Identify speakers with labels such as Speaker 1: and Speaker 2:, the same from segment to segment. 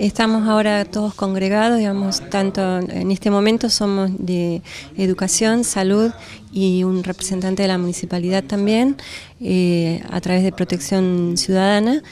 Speaker 1: Estamos ahora todos congregados, digamos, tanto en este momento somos de educación, salud y un representante de la municipalidad también, eh, a través de protección ciudadana.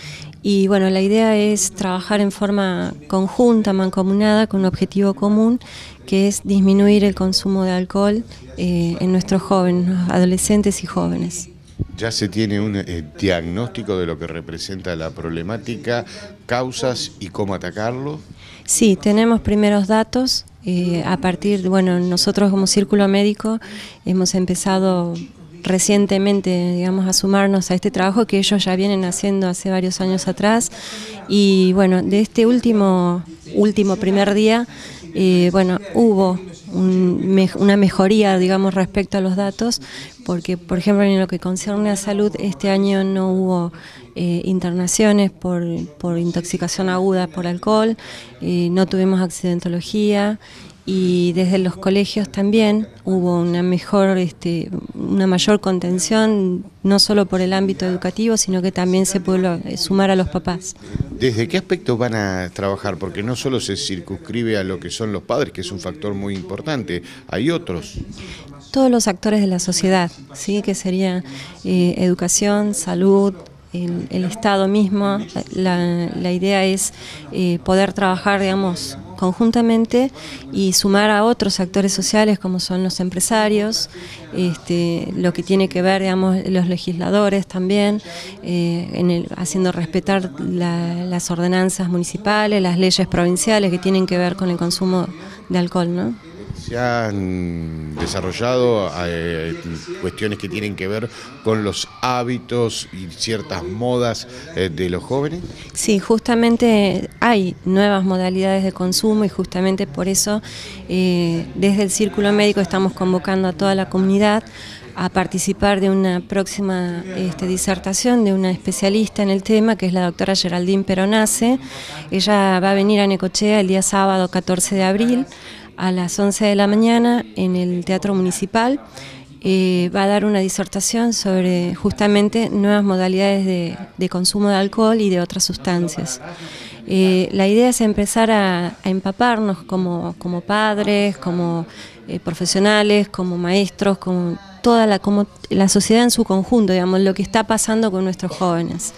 Speaker 1: Y bueno, la idea es trabajar en forma conjunta, mancomunada, con un objetivo común, que es disminuir el consumo de alcohol eh, en nuestros jóvenes, adolescentes y jóvenes
Speaker 2: ya se tiene un eh, diagnóstico de lo que representa la problemática, causas y cómo atacarlo?
Speaker 1: Sí, tenemos primeros datos. Eh, a partir, bueno, nosotros como Círculo Médico hemos empezado recientemente, digamos, a sumarnos a este trabajo que ellos ya vienen haciendo hace varios años atrás. Y bueno, de este último, último primer día, eh, bueno, hubo una mejoría, digamos, respecto a los datos, porque, por ejemplo, en lo que concierne a salud, este año no hubo eh, internaciones por, intoxicación aguda por alcohol, eh, no tuvimos accidentología y desde los colegios también hubo una mejor, este, una mayor contención, no solo por el ámbito educativo, sino que también se pudo sumar a los papás.
Speaker 2: ¿Desde qué aspectos van a trabajar? Porque no solo se circunscribe a lo que son los padres, que es un factor muy importante, hay otros.
Speaker 1: Todos los actores de la sociedad, ¿sí? que sería eh, educación, salud, el, Estado mismo, la, idea es eh, poder trabajar, digamos, conjuntamente y sumar a otros actores sociales como son los empresarios, este, lo que tiene que ver, digamos, los legisladores también, eh, en haciendo respetar las ordenanzas municipales, las leyes provinciales que tienen que ver con el consumo de alcohol, ¿no?
Speaker 2: se han desarrollado eh, cuestiones que tienen que ver con los hábitos y ciertas modas eh, de los jóvenes?
Speaker 1: Sí, justamente hay nuevas modalidades de consumo y justamente por eso eh, desde el Círculo Médico estamos convocando a toda la comunidad a participar de una próxima este, disertación de una especialista en el tema, que es la doctora Geraldine Peronace. Ella va a venir a Necochea el día sábado 14 de abril a las 11 de la mañana en el Teatro Municipal. Eh, va a dar una disertación sobre justamente nuevas modalidades de, consumo de alcohol y de otras sustancias. Eh, la idea es empezar a, empaparnos como, padres, como eh, profesionales, como maestros, como toda la, la sociedad en su conjunto, digamos, lo que está pasando con nuestros jóvenes.